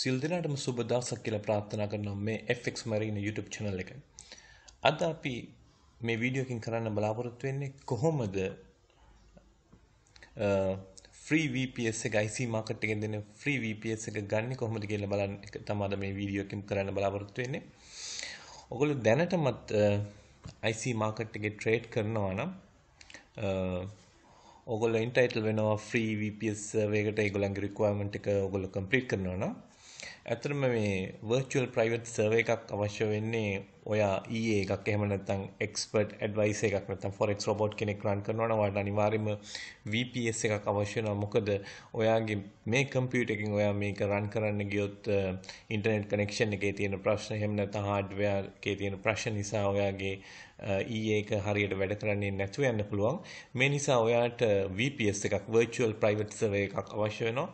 සිල් දෙනාටම සුබ දවසක් කියලා ප්‍රාර්ථනා කරනවා මේ FX Marine YouTube channel එක. අද අපි මේ වීඩියෝ එකකින් කරන්න බලාපොරොත්තු වෙන්නේ කොහොමද ෆ්‍රී VPS එක IC market එකෙන් දෙන ෆ්‍රී VPS එක ගන්න කොහොමද කියලා බලන්න එක තමයි මේ වීඩියෝ එකකින් කරන්න බලාපොරොත්තු වෙන්නේ. ඔයගොල්ලෝ දැනටමත් IC market එකේ trade කරනවා නම් ඔයගොල්ලෝ entitled වෙනවා ෆ්‍රී VPS වේකට ඒගොල්ලන්ගේ requirement එක ඔයගොල්ලෝ complete කරනවා නම් ඇත්තටම මේ වර්චුවල් ප්‍රයිවට් සර්වර් එකක් අවශ්‍ය වෙන්නේ ඔයා ඒ e එකක් එහෙම නැත්තම් එක්ස්පර්ට් ඇඩ්වයිස් එකක් නැත්තම් ෆොරෙක්ස් රොබෝට් කෙනෙක් රන් කරනවා නම් ඔයාලට අනිවාර්යයෙන්ම VPS එකක් අවශ්‍ය වෙනවා මොකද ඔයාගේ මේ කම්පියුටර් එකකින් ඔයා මේක රන් කරන්න ගියොත් ඉන්ටර්නෙට් කනෙක්ෂන් එකේ තියෙන ප්‍රශ්න එහෙම නැත්නම් හાર્ඩ්වෙයාර් එකේ තියෙන ප්‍රශ්න නිසා ඔයාගේ ඊයේ e එක හරියට වැඩ කරන්නේ නැතුව යන්න පුළුවන් මේ නිසා ඔයාට VPS එකක් virtual private server එකක් අවශ්‍ය වෙනවා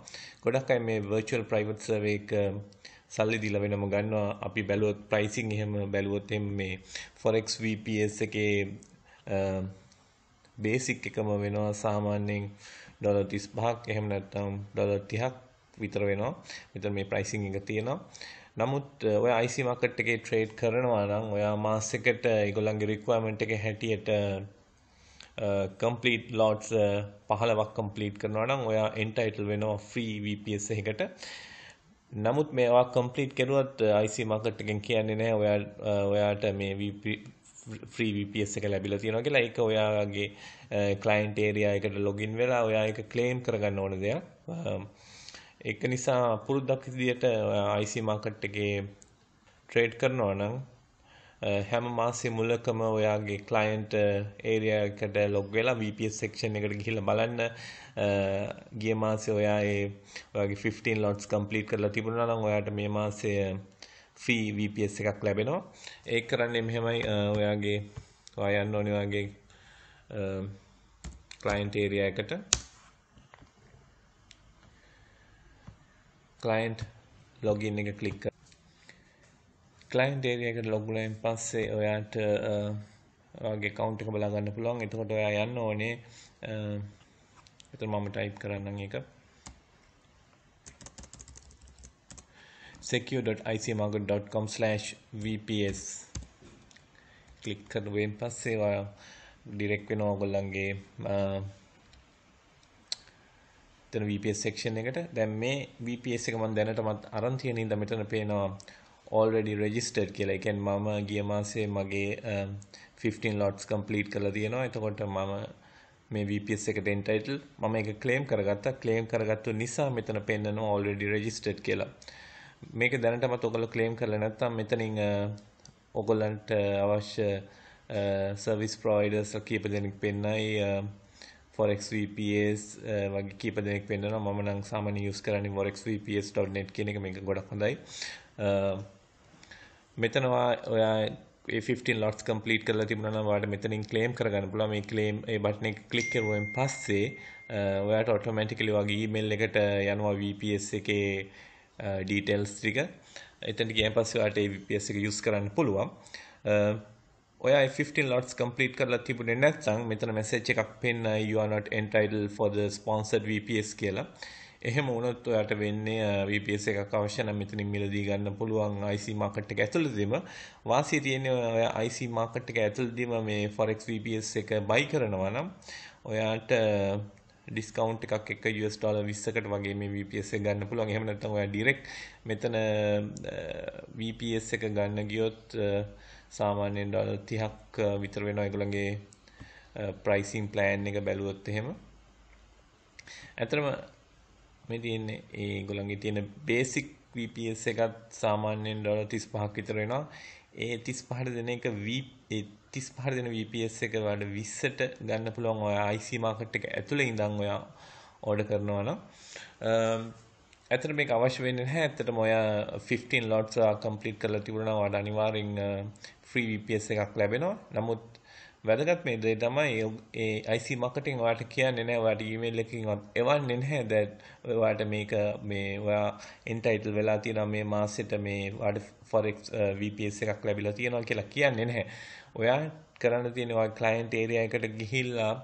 ගොඩක් අය මේ virtual private server එක සල්ලි දීලා වෙනම ගන්නවා අපි බැලුවොත් ප්‍රයිසිං එහෙම බැලුවොත් එහෙම මේ forex VPS එකේ බේසික් එකම වෙනවා සාමාන්‍යයෙන් ඩොලර් 35ක් එහෙම නැත්නම් ඩොලර් 30ක් විතර වෙනවා. මෙතන මේ ප්‍රයිසිං එක තියෙනවා. නමුත් ඔය IC market එකේ trade කරනවා නම් ඔයා මාස් එකට ඒගොල්ලන්ගේ requirement එක හැටියට කම්පලීට් ලොට්ස් පහලවක් කම්පලීට් කරනවා නම් ඔයා එන්ටයිටල් වෙනවා ෆ්‍රී VPS එකකට නමුත් මේවා කම්ප්ලීට් කරුවත් IC market එකෙන් කියන්නේ නැහැ ඔයා ඔයාට මේ ෆ්‍රී VPS එක ලැබිලා තියෙනවා කියලා. ඒක ඔයාගේ ක්ලයන්ට් ඒරියා එකට ලොගින් වෙලා ඔයා ඒක ක්ලේම් කරගන්න ඕන දෙයක්. ඒක නිසා පුරුද්දක් විදියට IC market එකේ ට්‍රේඩ් කරනවා නම් හැම මාසෙ මුලකම ඔයාගේ ක්ලයන්ට් ඒරියා එකට ලොග් වෙලා VPS සෙක්ෂන් එකට ගිහිල්ලා බලන්න ගිය මාසේ ඔයා ඒ ඔයාගේ 15 ලොට්ස් කම්ප්ලීට් කරලා තිබුණා නම් ඔයාට මේ මාසේ ෆී VPS එකක් ලැබෙනවා. ඒක කරන්නේ මෙහෙමයි ඔයාගේ ඔයා යන්න ඕනේ ඔයාගේ ක්ලයන්ට් ඒරියා එකට ක්ලයන්ට් ලොගින් එක ක්ලික් කරලා ක්ලයින්් ේරයකට ලොග්ලයින් පස්සේ ඔයාට ගේ කවන්් එක බලාගන්න පුළුවන් එතකොට ඔයා යන්න ඕනේ එත මම ටයිප් කරන්න එක secure.icmarket.com/vps ක්ලික් කරුවෙන් පස්සේ ඔයා ඩිරෙක්ට් වෙන ඕගොල්ලන්ගේ එතන VPS සෙක්ෂන් එකට දැන් මේ VPS එක මම දැනටමත් අරන් තියෙන ඉඳ මෙතන පේනවා already registered කියලා. ඒ කියන්නේ මම ගිය මාසේ මගේ 15 um, lots complete කරලා තියෙනවා. එතකොට මම මේ VPS එකට entitled මම ඒක claim කරගත්තා. claim කරගත්තු නිසා මෙතන පෙන්නනවා already registered කියලා. මේක දැනටමත් ඔයගොල්ලෝ claim කරලා නැත්නම් මෙතනින් uh, ඔයගොල්ලන්ට අවශ්‍ය සර්විස් uh, ප්‍රොවයිඩර්ස් කීප දෙනෙක් පෙන්නයි ෆොරෙක්ස් uh, VPS වගේ කීප දෙනෙක් පෙන්නවා මම නම් සාමාන්‍යයෙන් යූස් කරන්නේ forex vps.net කියන එක මේක ගොඩක් හොඳයි මෙතනවා ඔයා ඒ 15 ලොට්ස් කම්ප්ලීට් කරලා තිබුණා නම් ඔයාලට මෙතනින් ක්ලේම් කරගන්න පුළුවන් මේ ක්ලේම් ඒ බටන් එක ක්ලික් කරුවෙන් පස්සේ ඔයාට ඔටෝමැටිකලි වගේ ඊමේල් එකට යනවා VPS එකේ ඩීටේල්ස් ටික එතනට ගියන් පස්සේ ඔයාට ඒ VPS එක යූස් කරන්න පුළුවන් ඔයා 15 lots complete කරලා තිබුණේ නැත්නම් මෙතන message එකක් පෙන්නයි you are not entitled for the sponsored VPS කියලා. එහෙම වුණොත් ඔයාට වෙන්නේ VPS එකක් අවශ්‍ය නම් මෙතනින් මිලදී ගන්න පුළුවන් IC market එක ඇතුළතදීම වාසිය තියෙන්නේ ඔය IC market එක ඇතුළතදීම මේ forex VPS එක buy කරනවා නම් ඔයාට ඩිස්කවුන්ට් එකක් එක්ක US ඩොලර් 20කට වගේ මේ VPS එක ගන්න පුළුවන්. එහෙම නැත්නම් ඔයා ඩිරෙක්ට් මෙතන VPS එක ගන්න ගියොත් සාමාන්‍යයෙන් ඩොලර් 30ක් විතර වෙනවා ඒගොල්ලන්ගේ ප්‍රයිසින් ප්ලෑන් එක බැලුවොත් එහෙම. ඇත්තටම මේ තියෙන්නේ ඒ ඒගොල්ලන්ගේ තියෙන බේසික් VPS එකත් සාමාන්‍යයෙන් ඩොලර් 35ක් විතර වෙනවා. ඒ 35ට දෙන එක V ඒ 35ට දෙන VPS එක වඩ 20ට ගන්න පුළුවන් ඔය IC market එක ඇතුලේ ඉඳන් ඔයා ඕඩර් කරනවා නම් ඇත්තට මේක අවශ්‍ය වෙන්නේ නැහැ. ඇත්තටම ඔයා 15 lots complete කරලා තිබුණා නම් වඩා අනිවාර්යෙන් free VPS එකක් ලැබෙනවා. නමුත් වැදගත් මේ දේ තමයි ඒ IC marketing ඔයාලට කියන්නේ නැහැ ඔයාලට email එකකින්වත් එවන්නේ නැහැ that ඔයාලට මේක මේ ඔයා entitled වෙලා තියෙනවා මේ මාසෙට මේ ඔයාලට forex VPS එකක් ලැබිලා තියෙනවා කියලා කියන්නේ නැහැ. ඔයා කරන්න තියෙනවා client area එකට ගිහිල්ලා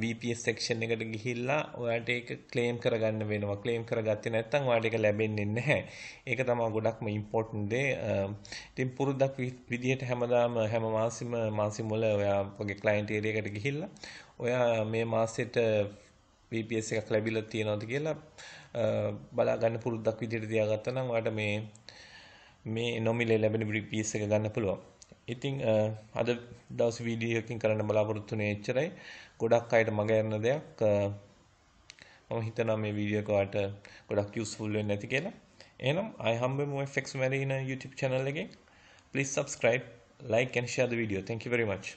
VPS section එකට ගිහිල්ලා ඔයාලට ඒක claim කරගන්න වෙනවා. claim කරගත්තේ නැත්නම් ඔයාලට ඒක ලැබෙන්නේ නැහැ. ඒක තමයි ගොඩක්ම important දේ. ඉතින් පුරුද්දක් විදිහට හැමදාම හැම මාසෙම මාසෙ මුල ඔයා ඔගේ client area එකට ගිහිල්ලා ඔයා මේ මාසෙට VPS එකක් ලැබිලා තියෙනවද කියලා බලා ගන්න පුරුද්දක් විදිහට තියාගත්තා නම් ඔයාලට මේ මේ නොමිලේ ලැබෙන VPS එක ගන්න පුළුවන්. ඉතින් අද දවස් වීඩියෝ එකකින් කරන්න බලාපොරොත්තු වෙන්නේ එච්චරයි. ගොඩක් අයට මග යන දෙයක් මම හිතනවා මේ වීඩියෝ එක ඔයාලට ගොඩක් යූස්ෆුල් වෙන්න ඇති කියලා. එහෙනම් I humble FX Marina YouTube channel again. Please subscribe, like and share the video. Thank you very much.